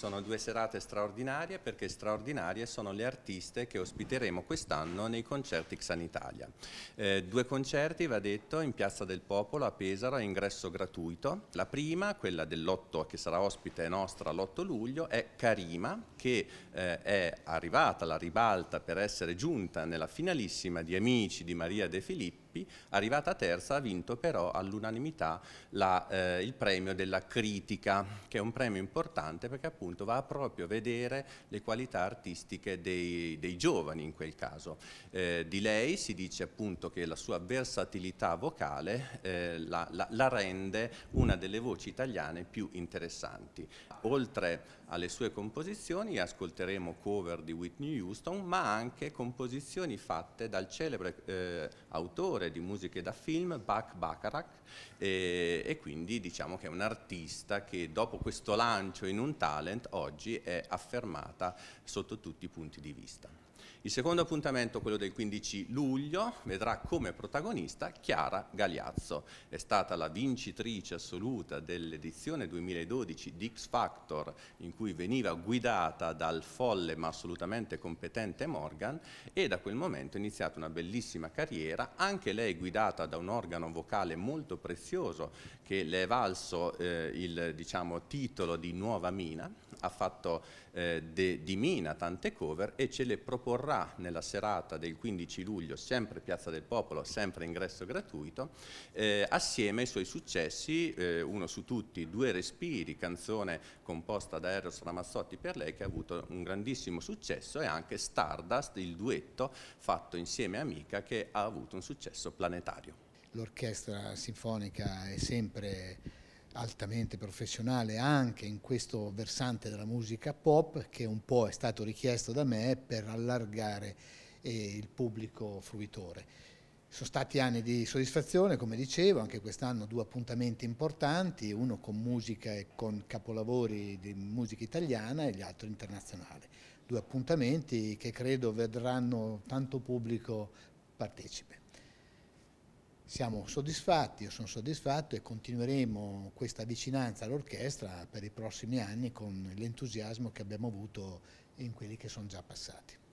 Sono due serate straordinarie perché straordinarie sono le artiste che ospiteremo quest'anno nei concerti Xanitalia. Eh, due concerti, va detto, in Piazza del Popolo a Pesaro a ingresso gratuito. La prima, quella dell'8 che sarà ospite nostra l'8 luglio, è Karima che eh, è arrivata alla ribalta per essere giunta nella finalissima di Amici di Maria De Filippi tempi, arrivata terza ha vinto però all'unanimità eh, il premio della critica, che è un premio importante perché appunto va proprio a vedere le qualità artistiche dei, dei giovani in quel caso. Eh, di lei si dice appunto che la sua versatilità vocale eh, la, la, la rende una delle voci italiane più interessanti. Oltre alle sue composizioni ascolteremo cover di Whitney Houston, ma anche composizioni fatte dal celebre eh, autore autore di musiche da film, Bach Bacharach, e, e quindi diciamo che è un artista che dopo questo lancio in un talent oggi è affermata sotto tutti i punti di vista. Il secondo appuntamento, quello del 15 luglio, vedrà come protagonista Chiara Galiazzo. È stata la vincitrice assoluta dell'edizione 2012 di X Factor, in cui veniva guidata dal folle ma assolutamente competente Morgan e da quel momento è iniziata una bellissima carriera anche anche lei guidata da un organo vocale molto prezioso che le è valso eh, il diciamo, titolo di Nuova Mina, ha fatto eh, de, di Mina tante cover e ce le proporrà nella serata del 15 luglio, sempre Piazza del Popolo, sempre ingresso gratuito, eh, assieme ai suoi successi, eh, uno su tutti, Due Respiri, canzone composta da Eros Ramazzotti per lei che ha avuto un grandissimo successo e anche Stardust, il duetto fatto insieme a Mica che ha avuto un successo universo planetario. L'orchestra sinfonica è sempre altamente professionale anche in questo versante della musica pop che un po' è stato richiesto da me per allargare eh, il pubblico fruitore. Sono stati anni di soddisfazione, come dicevo, anche quest'anno due appuntamenti importanti, uno con musica e con capolavori di musica italiana e l'altro internazionale. Due appuntamenti che credo vedranno tanto pubblico partecipe. Siamo soddisfatti, io sono soddisfatto e continueremo questa vicinanza all'orchestra per i prossimi anni con l'entusiasmo che abbiamo avuto in quelli che sono già passati.